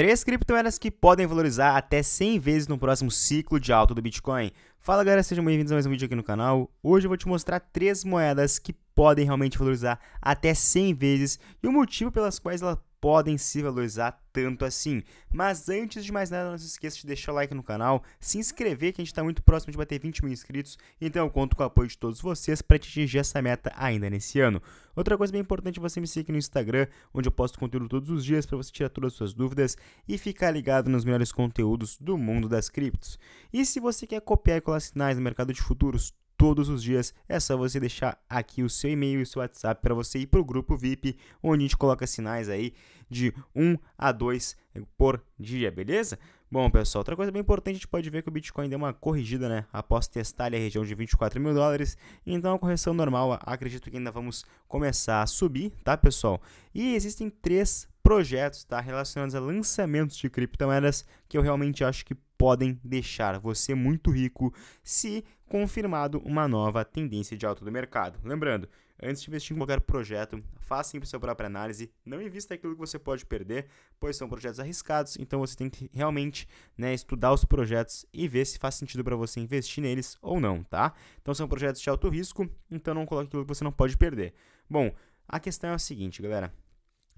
Três criptomoedas que podem valorizar até 100 vezes no próximo ciclo de alta do Bitcoin. Fala galera, sejam bem-vindos a mais um vídeo aqui no canal. Hoje eu vou te mostrar três moedas que podem realmente valorizar até 100 vezes e o motivo pelas quais elas podem se valorizar tanto assim. Mas antes de mais nada, não se esqueça de deixar o like no canal, se inscrever, que a gente está muito próximo de bater 20 mil inscritos, então eu conto com o apoio de todos vocês para atingir essa meta ainda nesse ano. Outra coisa bem importante é você me seguir no Instagram, onde eu posto conteúdo todos os dias para você tirar todas as suas dúvidas e ficar ligado nos melhores conteúdos do mundo das criptos. E se você quer copiar e colar sinais no mercado de futuros, todos os dias. É só você deixar aqui o seu e-mail e o seu WhatsApp para você ir para o grupo VIP, onde a gente coloca sinais aí de 1 a 2 por dia, beleza? Bom, pessoal, outra coisa bem importante, a gente pode ver que o Bitcoin deu uma corrigida, né? Após testar ali a região de 24 mil dólares. Então, a correção normal, acredito que ainda vamos começar a subir, tá, pessoal? E existem três projetos tá, relacionados a lançamentos de criptomoedas que eu realmente acho que podem deixar você muito rico se confirmado uma nova tendência de alta do mercado. Lembrando, antes de investir em qualquer projeto, faça sempre sua própria análise, não invista aquilo que você pode perder, pois são projetos arriscados, então você tem que realmente né, estudar os projetos e ver se faz sentido para você investir neles ou não, tá? Então são projetos de alto risco, então não coloque aquilo que você não pode perder. Bom, a questão é a seguinte, galera.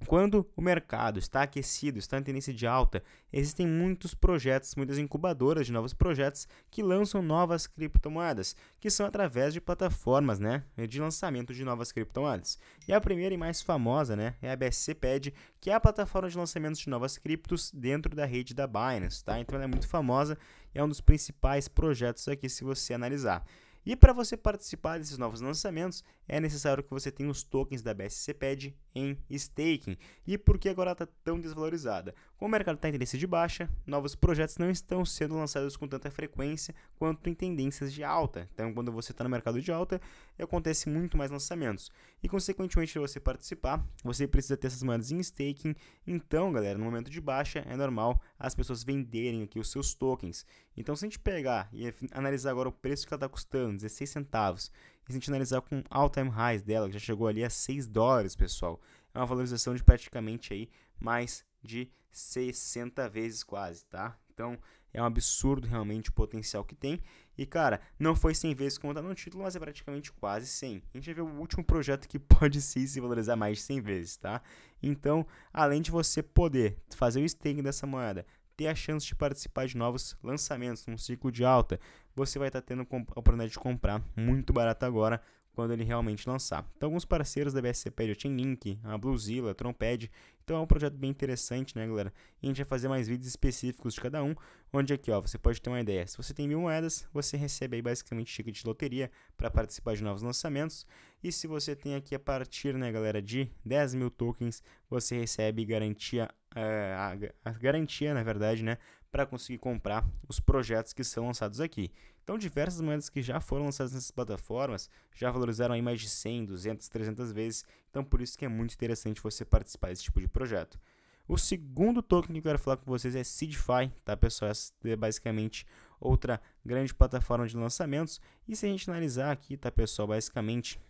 Quando o mercado está aquecido, está em tendência de alta, existem muitos projetos, muitas incubadoras de novos projetos que lançam novas criptomoedas, que são através de plataformas né, de lançamento de novas criptomoedas. E a primeira e mais famosa né, é a BSCPED, que é a plataforma de lançamento de novas criptos dentro da rede da Binance. Tá? Então ela é muito famosa e é um dos principais projetos aqui se você analisar. E para você participar desses novos lançamentos, é necessário que você tenha os tokens da BSCPED em staking. E por que agora está tão desvalorizada? Como o mercado está em tendência de baixa, novos projetos não estão sendo lançados com tanta frequência quanto em tendências de alta. Então, quando você está no mercado de alta, acontece muito mais lançamentos. E, consequentemente, você participar, você precisa ter essas moedas em staking. Então, galera, no momento de baixa, é normal as pessoas venderem aqui os seus tokens. Então, se a gente pegar e analisar agora o preço que ela está custando, 16 centavos, a gente analisar com all-time highs dela, que já chegou ali a 6 dólares, pessoal. É uma valorização de praticamente aí mais de 60 vezes quase, tá? Então, é um absurdo realmente o potencial que tem. E, cara, não foi 100 vezes como tá no título, mas é praticamente quase 100. A gente já viu o último projeto que pode sim se valorizar mais de 100 vezes, tá? Então, além de você poder fazer o staking dessa moeda, ter a chance de participar de novos lançamentos num ciclo de alta, você vai estar tá tendo a oportunidade de comprar muito barato agora, quando ele realmente lançar. Então, alguns parceiros da BSCP eu tem link, a Bluezilla, a Trompad. Então, é um projeto bem interessante, né, galera? E a gente vai fazer mais vídeos específicos de cada um, onde aqui, ó, você pode ter uma ideia. Se você tem mil moedas, você recebe aí basicamente ticket de loteria para participar de novos lançamentos. E se você tem aqui a partir, né, galera, de 10 mil tokens, você recebe garantia, eh, a, a garantia, na verdade, né, para conseguir comprar os projetos que são lançados aqui. Então, diversas moedas que já foram lançadas nessas plataformas já valorizaram aí mais de 100, 200, 300 vezes. Então, por isso que é muito interessante você participar desse tipo de projeto. O segundo token que eu quero falar com vocês é Seedify, tá pessoal? Essa é basicamente outra grande plataforma de lançamentos. E se a gente analisar aqui, tá pessoal, basicamente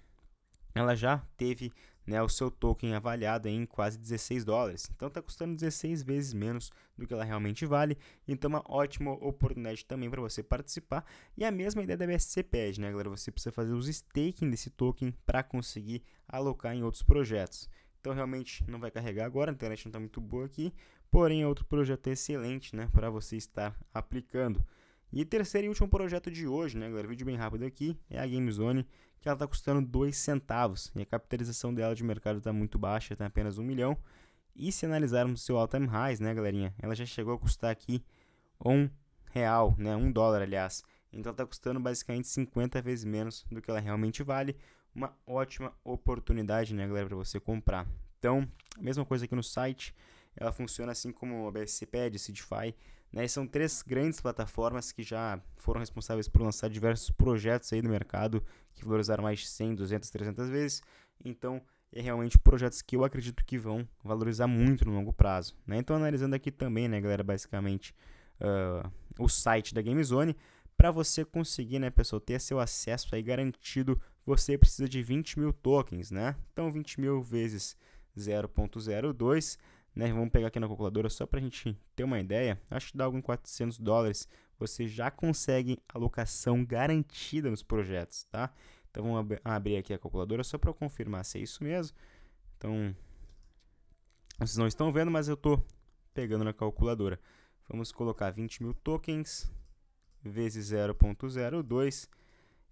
ela já teve né, o seu token avaliado em quase 16 dólares. Então está custando 16 vezes menos do que ela realmente vale. Então uma ótima oportunidade também para você participar. E a mesma ideia da BSC pede, né, galera? Você precisa fazer os staking desse token para conseguir alocar em outros projetos. Então realmente não vai carregar agora, a internet não está muito boa aqui, porém é outro projeto excelente né, para você estar aplicando. E terceiro e último projeto de hoje, né, galera? Vídeo bem rápido aqui, é a Gamezone que ela está custando 2 centavos. E a capitalização dela de mercado está muito baixa, tem tá apenas 1 milhão. E se analisarmos seu all-time highs, né, galerinha? Ela já chegou a custar aqui 1 real, né? 1 dólar, aliás. Então ela está custando basicamente 50 vezes menos do que ela realmente vale. Uma ótima oportunidade, né, galera, para você comprar. Então, mesma coisa aqui no site. Ela funciona assim como a BSCPED, CDFI, né? são três grandes plataformas que já foram responsáveis por lançar diversos projetos aí no mercado que valorizaram mais de 100, 200, 300 vezes. Então, é realmente projetos que eu acredito que vão valorizar muito no longo prazo, né? Então, analisando aqui também, né, galera, basicamente uh, o site da GameZone, para você conseguir, né, pessoal, ter seu acesso aí garantido, você precisa de 20 mil tokens, né? Então, 20 mil vezes 0.02 né? Vamos pegar aqui na calculadora só para a gente ter uma ideia. Acho que dá algo em 400 dólares. Você já consegue alocação garantida nos projetos, tá? Então vamos ab abrir aqui a calculadora só para confirmar se é isso mesmo. Então, vocês não estão vendo, mas eu estou pegando na calculadora. Vamos colocar 20 mil tokens vezes 0.02.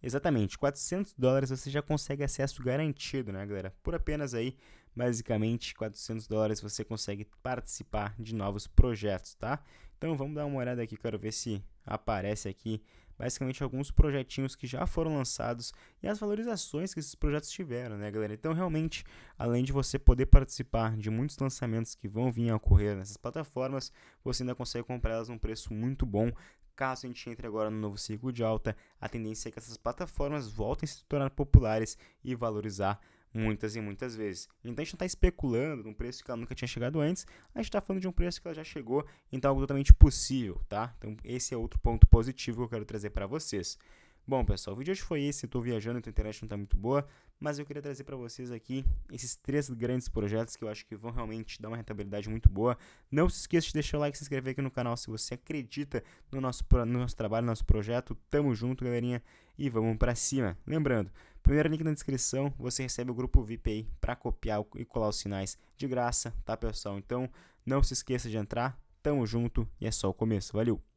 Exatamente, 400 dólares você já consegue acesso garantido, né, galera? Por apenas aí Basicamente, 400 dólares você consegue participar de novos projetos, tá? Então vamos dar uma olhada aqui, quero ver se aparece aqui basicamente alguns projetinhos que já foram lançados e as valorizações que esses projetos tiveram, né, galera? Então, realmente, além de você poder participar de muitos lançamentos que vão vir a ocorrer nessas plataformas, você ainda consegue comprar elas num preço muito bom. Caso a gente entre agora no novo ciclo de alta, a tendência é que essas plataformas voltem a se tornar populares e valorizar muitas e muitas vezes. Então a gente não está especulando num preço que ela nunca tinha chegado antes, a gente está falando de um preço que ela já chegou, então é algo totalmente possível, tá? Então esse é outro ponto positivo que eu quero trazer para vocês. Bom, pessoal, o vídeo de hoje foi esse. estou tô viajando, a internet não tá muito boa mas eu queria trazer para vocês aqui esses três grandes projetos que eu acho que vão realmente dar uma rentabilidade muito boa. Não se esqueça de deixar o like e se inscrever aqui no canal se você acredita no nosso, no nosso trabalho, no nosso projeto. Tamo junto, galerinha, e vamos para cima. Lembrando, primeiro link na descrição, você recebe o grupo VIP aí para copiar e colar os sinais de graça, tá, pessoal? Então, não se esqueça de entrar. Tamo junto e é só o começo. Valeu!